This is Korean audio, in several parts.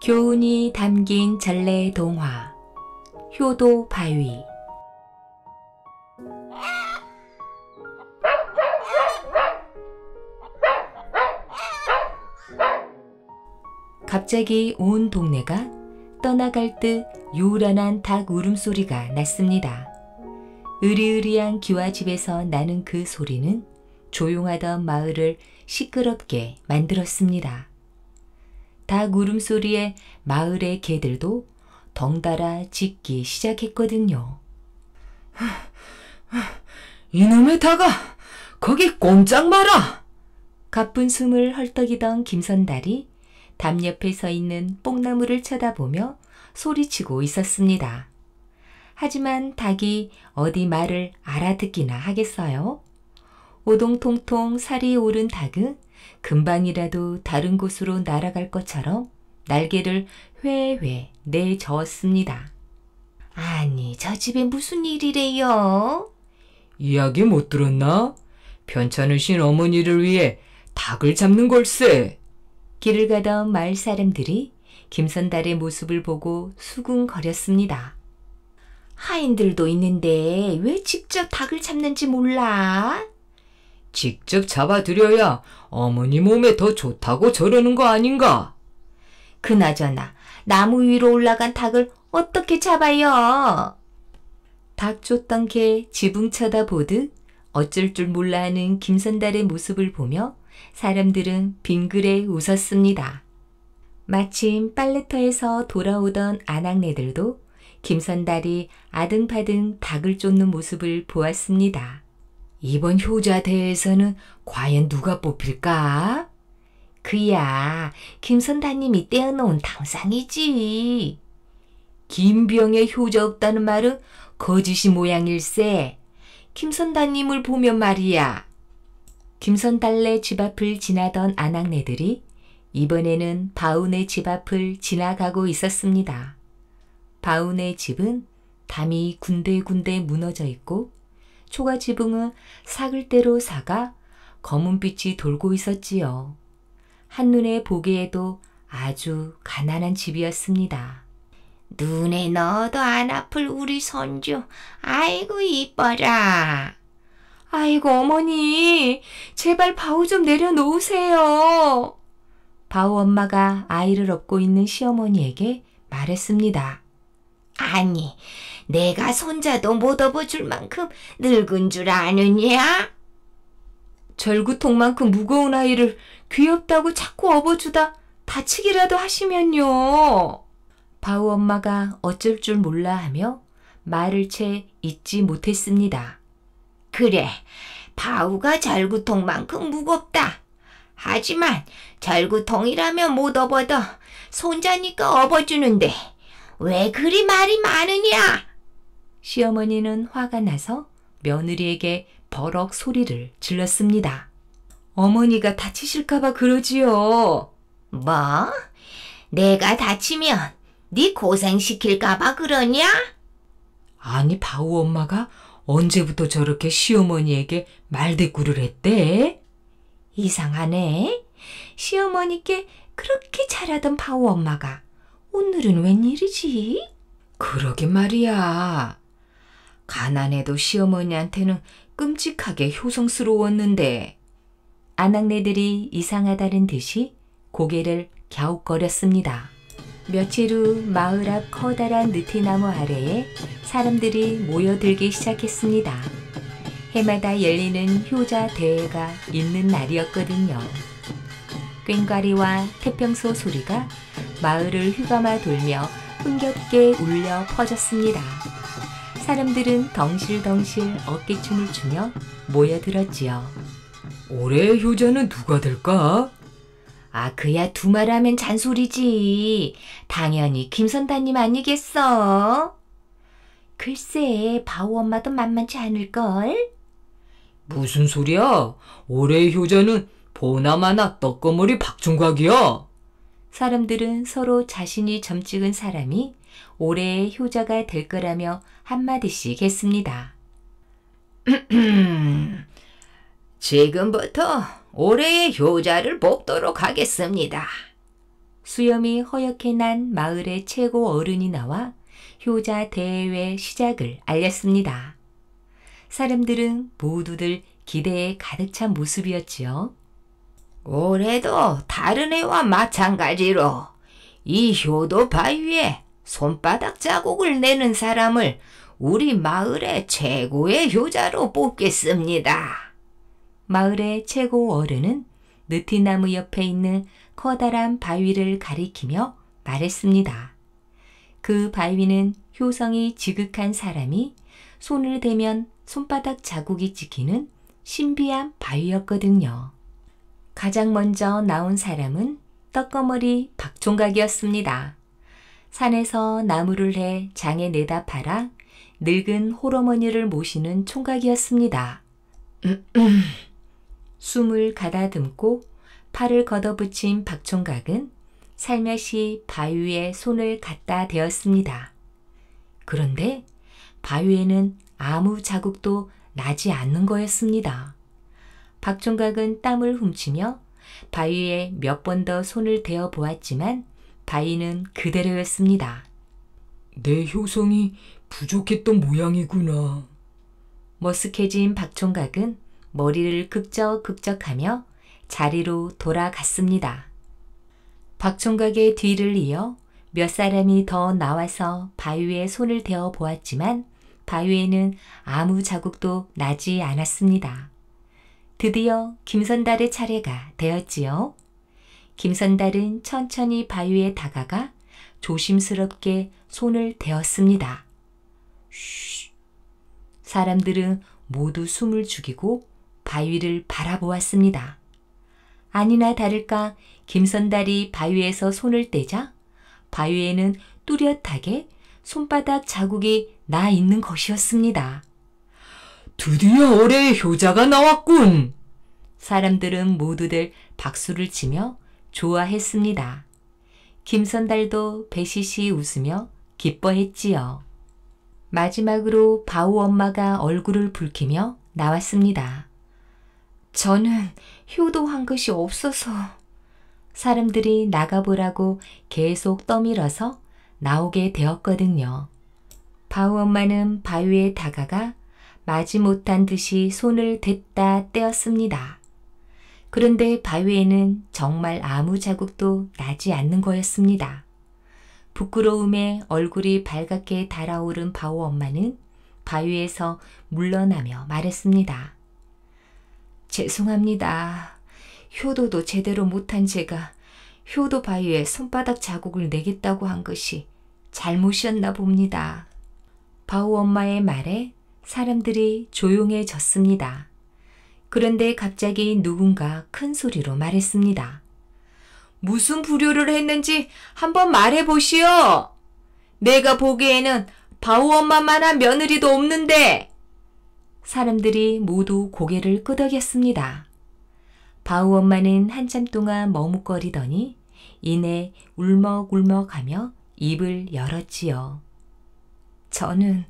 교훈이 담긴 전래 동화 효도 바위 갑자기 온 동네가 떠나갈 듯 요란한 닭 울음소리가 났습니다. 으리으리한 기와집에서 나는 그 소리는 조용하던 마을을 시끄럽게 만들었습니다. 닭 울음소리에 마을의 개들도 덩달아 짖기 시작했거든요. 이놈의 닭아! 거기 꼼짝 마라! 가쁜 숨을 헐떡이던 김선달이 담 옆에 서 있는 뽕나무를 쳐다보며 소리치고 있었습니다. 하지만 닭이 어디 말을 알아듣기나 하겠어요? 오동통통 살이 오른 닭은 금방이라도 다른 곳으로 날아갈 것처럼 날개를 회회 내저었습니다. 아니, 저 집에 무슨 일이래요? 이야기 못 들었나? 편찮으신 어머니를 위해 닭을 잡는 걸세. 길을 가던 마을 사람들이 김선달의 모습을 보고 수군거렸습니다. 하인들도 있는데 왜 직접 닭을 잡는지 몰라? 직접 잡아들여야 어머니 몸에 더 좋다고 저러는 거 아닌가? 그나저나 나무 위로 올라간 닭을 어떻게 잡아요? 닭 쫓던 개 지붕 쳐다보듯 어쩔 줄 몰라 하는 김선달의 모습을 보며 사람들은 빙그레 웃었습니다. 마침 빨래터에서 돌아오던 아낙네들도 김선달이 아등바등 닭을 쫓는 모습을 보았습니다. 이번 효자 대회에서는 과연 누가 뽑힐까? 그야 김선다님이 떼어놓은 당상이지. 김병의 효자 없다는 말은 거짓이 모양일세. 김선다님을 보면 말이야. 김선달래 집 앞을 지나던 아낙네들이 이번에는 바운의 집 앞을 지나가고 있었습니다. 바운의 집은 담이 군데군데 무너져 있고 초가 지붕은 사글대로 사가 검은빛이 돌고 있었지요. 한눈에 보기에도 아주 가난한 집이었습니다. 눈에 넣어도 안 아플 우리 손주, 아이고 이뻐라. 아이고 어머니, 제발 바우 좀 내려놓으세요. 바우 엄마가 아이를 업고 있는 시어머니에게 말했습니다. 아니, 내가 손자도 못 업어줄 만큼 늙은 줄 아느냐? 절구통만큼 무거운 아이를 귀엽다고 자꾸 업어주다 다치기라도 하시면요. 바우 엄마가 어쩔 줄 몰라 하며 말을 채 잊지 못했습니다. 그래, 바우가 절구통만큼 무겁다. 하지만 절구통이라면 못 업어도 손자니까 업어주는데 왜 그리 말이 많으냐? 시어머니는 화가 나서 며느리에게 버럭 소리를 질렀습니다. 어머니가 다치실까봐 그러지요. 뭐? 내가 다치면 네 고생시킬까봐 그러냐? 아니 바우 엄마가 언제부터 저렇게 시어머니에게 말대꾸를 했대? 이상하네. 시어머니께 그렇게 잘하던 바우 엄마가 오늘은 웬일이지? 그러게 말이야. 가난해도 시어머니한테는 끔찍하게 효성스러웠는데 아낙네들이 이상하다는 듯이 고개를 갸웃거렸습니다. 며칠 후 마을 앞 커다란 느티나무 아래에 사람들이 모여들기 시작했습니다. 해마다 열리는 효자 대회가 있는 날이었거든요. 꽹과리와 태평소 소리가 마을을 휘감아 돌며 흥겹게 울려 퍼졌습니다. 사람들은 덩실덩실 어깨춤을 추며 모여들었지요. 올해 효자는 누가 될까? 아, 그야 두말하면 잔소리지. 당연히 김선다님 아니겠어. 글쎄, 바우 엄마도 만만치 않을걸? 무슨 소리야? 올해 효자는 보나마나 떡거머리 박중각이야. 사람들은 서로 자신이 점찍은 사람이 올해의 효자가 될 거라며 한마디씩 했습니다. 지금부터 올해의 효자를 뽑도록 하겠습니다. 수염이 허옇게 난 마을의 최고 어른이 나와 효자 대회 시작을 알렸습니다. 사람들은 모두들 기대에 가득 찬 모습이었지요. 올해도 다른 해와 마찬가지로 이 효도 바위에 손바닥 자국을 내는 사람을 우리 마을의 최고의 효자로 뽑겠습니다. 마을의 최고 어른은 느티나무 옆에 있는 커다란 바위를 가리키며 말했습니다. 그 바위는 효성이 지극한 사람이 손을 대면 손바닥 자국이 찍히는 신비한 바위였거든요. 가장 먼저 나온 사람은 떡거머리 박총각이었습니다. 산에서 나무를 해 장에 내다 팔아 늙은 호러머니를 모시는 총각이었습니다. 숨을 가다듬고 팔을 걷어붙인 박총각은 살며시 바위에 손을 갖다 대었습니다. 그런데 바위에는 아무 자국도 나지 않는 거였습니다. 박총각은 땀을 훔치며 바위에 몇 번 더 손을 대어 보았지만 바위는 그대로였습니다. 내 효성이 부족했던 모양이구나. 머쓱해진 박 총각은 머리를 극적극적하며 자리로 돌아갔습니다. 박 총각의 뒤를 이어 몇 사람이 더 나와서 바위에 손을 대어 보았지만 바위에는 아무 자국도 나지 않았습니다. 드디어 김선달의 차례가 되었지요. 김선달은 천천히 바위에 다가가 조심스럽게 손을 대었습니다. 쉬. 사람들은 모두 숨을 죽이고 바위를 바라보았습니다. 아니나 다를까 김선달이 바위에서 손을 떼자 바위에는 뚜렷하게 손바닥 자국이 나 있는 것이었습니다. 드디어 올해 의 효자가 나왔군! 사람들은 모두들 박수를 치며 좋아했습니다. 김선달도 배시시 웃으며 기뻐했지요. 마지막으로 바우 엄마가 얼굴을 붉히며 나왔습니다. 저는 효도한 것이 없어서 사람들이 나가보라고 계속 떠밀어서 나오게 되었거든요. 바우 엄마는 바위에 다가가 마지 못한 듯이 손을 댔다 떼었습니다. 그런데 바위에는 정말 아무 자국도 나지 않는 거였습니다. 부끄러움에 얼굴이 밝갛게 달아오른 바오 엄마는 바위에서 물러나며 말했습니다. 죄송합니다. 효도도 제대로 못한 제가 효도 바위에 손바닥 자국을 내겠다고 한 것이 잘못이었나 봅니다. 바오 엄마의 말에 사람들이 조용해졌습니다. 그런데 갑자기 누군가 큰 소리로 말했습니다. 무슨 부류를 했는지 한번 말해보시오. 내가 보기에는 바우 엄마만한 며느리도 없는데. 사람들이 모두 고개를 끄덕였습니다. 바우 엄마는 한참 동안 머뭇거리더니 이내 울먹울먹하며 입을 열었지요. 저는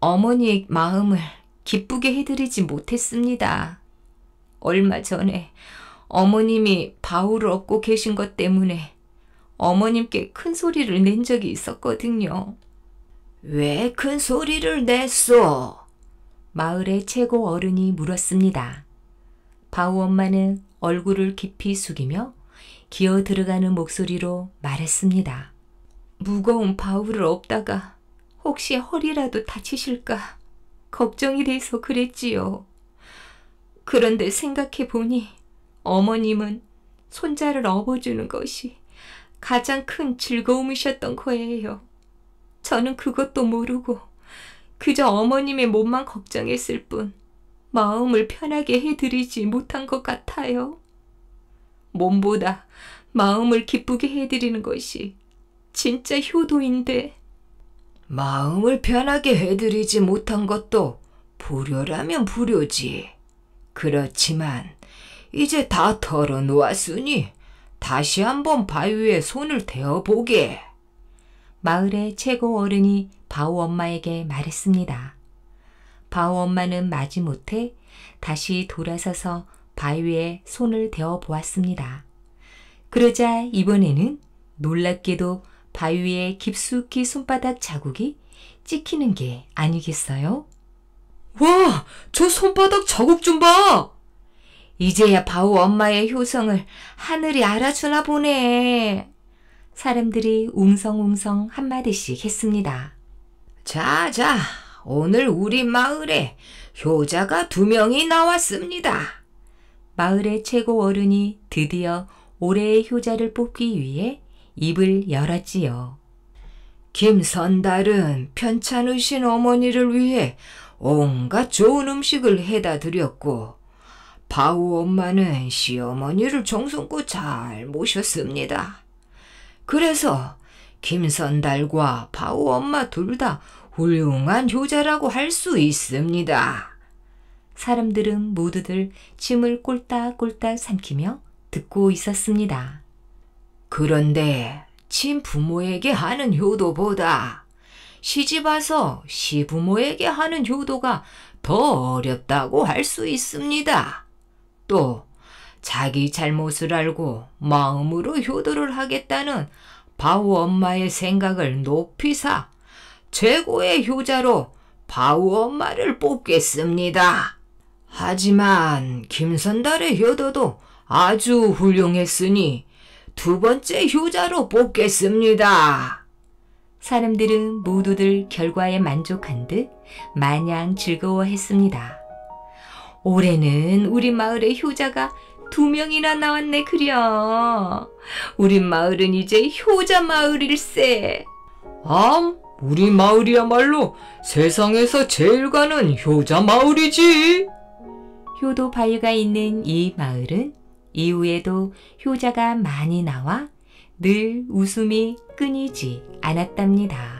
어머니의 마음을 기쁘게 해드리지 못했습니다. 얼마 전에 어머님이 바울을 얻고 계신 것 때문에 어머님께 큰 소리를 낸 적이 있었거든요. 왜 큰 소리를 냈어? 마을의 최고 어른이 물었습니다. 바우 엄마는 얼굴을 깊이 숙이며 기어 들어가는 목소리로 말했습니다. 무거운 바울을 없다가 혹시 허리라도 다치실까 걱정이 돼서 그랬지요. 그런데 생각해 보니 어머님은 손자를 업어주는 것이 가장 큰 즐거움이셨던 거예요. 저는 그것도 모르고 그저 어머님의 몸만 걱정했을 뿐 마음을 편하게 해드리지 못한 것 같아요. 몸보다 마음을 기쁘게 해드리는 것이 진짜 효도인데 마음을 편하게 해드리지 못한 것도 불효라면 불효지. 그렇지만 이제 다 털어놓았으니 다시 한번 바위에 손을 대어보게. 마을의 최고 어른이 바우 엄마에게 말했습니다. 바우 엄마는 마지못해 다시 돌아서서 바위에 손을 대어 보았습니다. 그러자 이번에는 놀랍게도 바위에 깊숙이 손바닥 자국이 찍히는 게 아니겠어요? 와, 저 손바닥 자국 좀 봐! 이제야 바우 엄마의 효성을 하늘이 알아주나 보네. 사람들이 웅성웅성 한마디씩 했습니다. 자, 자, 오늘 우리 마을에 효자가 두 명이 나왔습니다. 마을의 최고 어른이 드디어 올해의 효자를 뽑기 위해 입을 열었지요. 김선달은 편찮으신 어머니를 위해 온갖 좋은 음식을 해다 드렸고 바우 엄마는 시어머니를 정성껏 잘 모셨습니다. 그래서 김선달과 바우 엄마 둘 다 훌륭한 효자라고 할 수 있습니다. 사람들은 모두들 침을 꼴딱꼴딱 삼키며 듣고 있었습니다. 그런데 친부모에게 하는 효도보다 시집와서 시부모에게 하는 효도가 더 어렵다고 할 수 있습니다. 또 자기 잘못을 알고 마음으로 효도를 하겠다는 바우 엄마의 생각을 높이 사 최고의 효자로 바우 엄마를 뽑겠습니다. 하지만 김선달의 효도도 아주 훌륭했으니 두 번째 효자로 뽑겠습니다. 사람들은 모두들 결과에 만족한 듯 마냥 즐거워했습니다. 올해는 우리 마을의 효자가 두 명이나 나왔네 그려. 우리 마을은 이제 효자 마을일세. 암, 우리 마을이야말로 세상에서 제일 가는 효자 마을이지. 효도 바위가 있는 이 마을은 이후에도 효자가 많이 나와 늘 웃음이 끊이지 않았답니다.